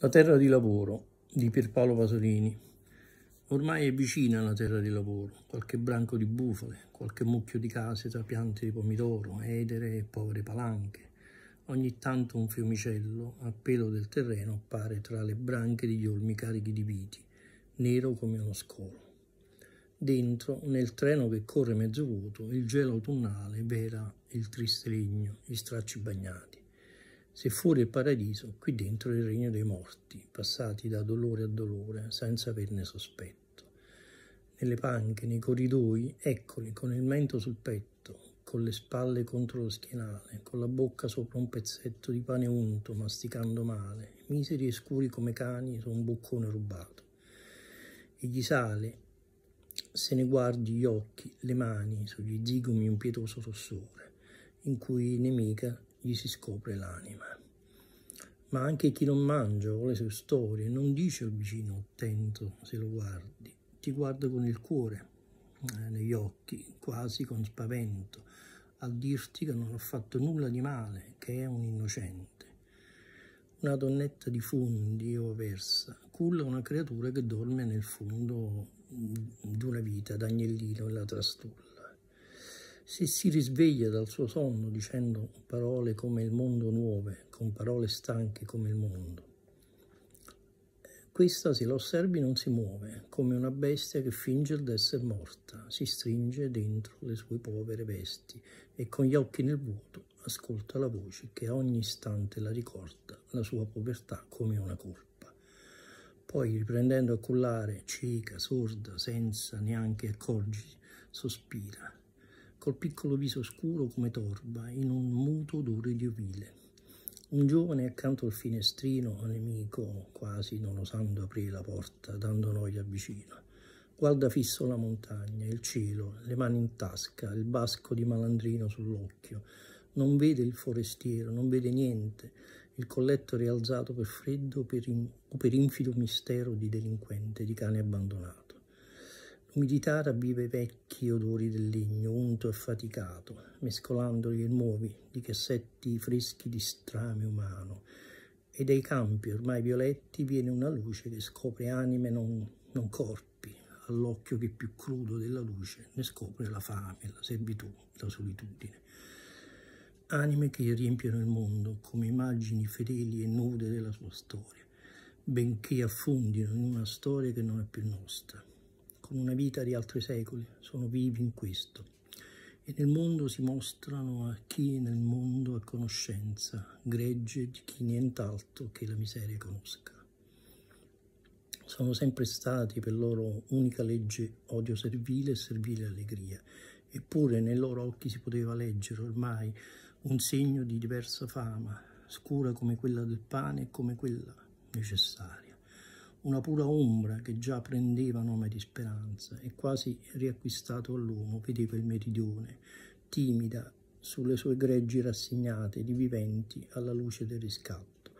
La terra di lavoro di Pierpaolo Pasolini. Ormai è vicina la terra di lavoro, qualche branco di bufale, qualche mucchio di case tra piante di pomidoro, edere e povere palanche. Ogni tanto un fiumicello, a pelo del terreno, appare tra le branche degli olmi carichi di viti, nero come uno scolo. Dentro, nel treno che corre mezzo vuoto, il gelo autunnale vera il triste legno, gli stracci bagnati se fuori il paradiso, qui dentro il regno dei morti, passati da dolore a dolore, senza averne sospetto. Nelle panche, nei corridoi, eccoli, con il mento sul petto, con le spalle contro lo schienale, con la bocca sopra un pezzetto di pane unto, masticando male, miseri e scuri come cani su un boccone rubato. E gli sale, se ne guardi gli occhi, le mani, sugli zigomi un pietoso rossore, in cui nemica gli si scopre l'anima. Ma anche chi non mangia o le sue storie non dice al vicino attento se lo guardi, ti guarda con il cuore, eh, negli occhi, quasi con spavento, a dirti che non ha fatto nulla di male, che è un innocente. Una donnetta di fondi o versa culla una creatura che dorme nel fondo mm, di una vita d'agnellino e la trastulla se si risveglia dal suo sonno dicendo parole come il mondo nuove, con parole stanche come il mondo. Questa, se la osservi, non si muove, come una bestia che finge d'essere morta, si stringe dentro le sue povere vesti e con gli occhi nel vuoto ascolta la voce che a ogni istante la ricorda, la sua povertà come una colpa. Poi, riprendendo a cullare, cieca, sorda, senza neanche accorgersi, sospira col piccolo viso scuro come torba, in un muto odore di ovile. Un giovane accanto al finestrino, nemico, quasi non osando aprire la porta, dando noia vicino. Guarda fisso la montagna, il cielo, le mani in tasca, il basco di malandrino sull'occhio. Non vede il forestiero, non vede niente, il colletto rialzato per freddo per in, o per infido mistero di delinquente, di cane abbandonato. Militare avviva i vecchi odori del legno, unto e faticato, mescolandoli e nuovi, di cassetti freschi di strame umano. E dai campi ormai violetti viene una luce che scopre anime non, non corpi, all'occhio che più crudo della luce ne scopre la fame, la servitù, la solitudine. Anime che riempiono il mondo come immagini fedeli e nude della sua storia, benché affondino in una storia che non è più nostra con una vita di altri secoli, sono vivi in questo. E nel mondo si mostrano a chi nel mondo ha conoscenza, gregge di chi nient'altro che la miseria conosca. Sono sempre stati per loro unica legge odio servile e servile allegria, eppure nei loro occhi si poteva leggere ormai un segno di diversa fama, scura come quella del pane e come quella necessaria una pura ombra che già prendeva nome di speranza e quasi riacquistato all'uomo vedeva il meridione, timida sulle sue greggi rassegnate di viventi alla luce del riscatto.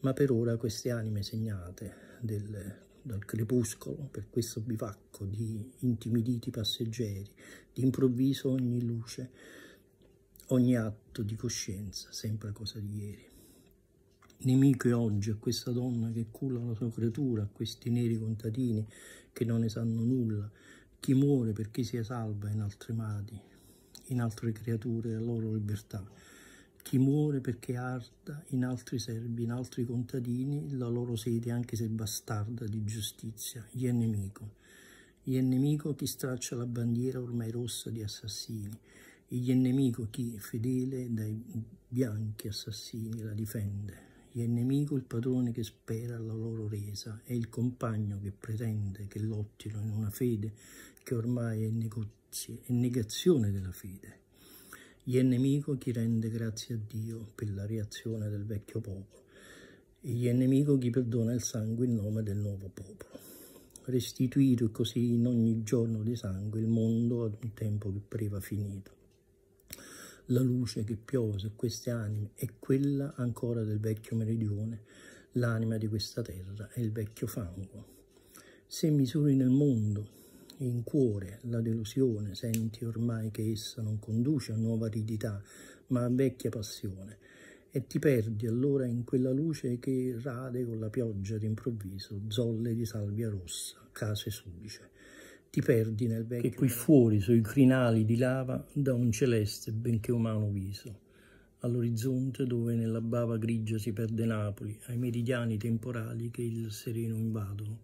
Ma per ora queste anime segnate del, dal crepuscolo, per questo bivacco di intimiditi passeggeri, d'improvviso ogni luce, ogni atto di coscienza, sempre cosa di ieri nemico è oggi a questa donna che culla la sua creatura, a questi neri contadini che non ne sanno nulla, chi muore perché sia salva in altri mati, in altre creature la loro libertà, chi muore perché arda in altri serbi, in altri contadini la loro sete anche se bastarda di giustizia, gli è nemico. Gli è nemico chi straccia la bandiera ormai rossa di assassini, gli è nemico chi, fedele dai bianchi assassini, la difende è nemico il padrone che spera la loro resa, e il compagno che pretende che lottino in una fede che ormai è, negozio, è negazione della fede. Gli è nemico chi rende grazie a Dio per la reazione del vecchio popolo, e gli è nemico chi perdona il sangue in nome del nuovo popolo. Restituito così in ogni giorno di sangue il mondo ad un tempo che pareva finito la luce che piove su queste anime è quella ancora del vecchio meridione, l'anima di questa terra è il vecchio fango. Se misuri nel mondo, in cuore, la delusione, senti ormai che essa non conduce a nuova aridità, ma a vecchia passione, e ti perdi allora in quella luce che rade con la pioggia d'improvviso, zolle di salvia rossa, case sudice ti perdi nel vecchio. Che qui fuori, sui crinali di lava, da un celeste, benché umano viso, all'orizzonte dove nella bava grigia si perde Napoli, ai meridiani temporali che il sereno invadono,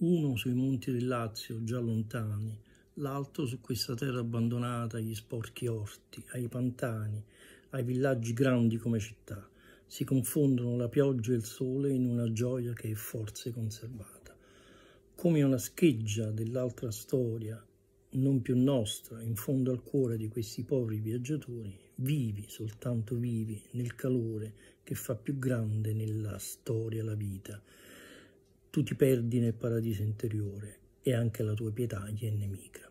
uno sui monti del Lazio, già lontani, l'altro su questa terra abbandonata agli sporchi orti, ai pantani, ai villaggi grandi come città, si confondono la pioggia e il sole in una gioia che è forse conservata come una scheggia dell'altra storia, non più nostra, in fondo al cuore di questi poveri viaggiatori, vivi, soltanto vivi, nel calore che fa più grande nella storia la vita. Tu ti perdi nel paradiso interiore e anche la tua pietà gli è nemica.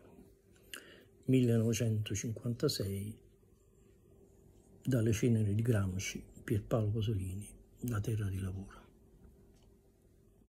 1956, dalle ceneri di Gramsci, Pierpaolo Pasolini, La terra di lavoro.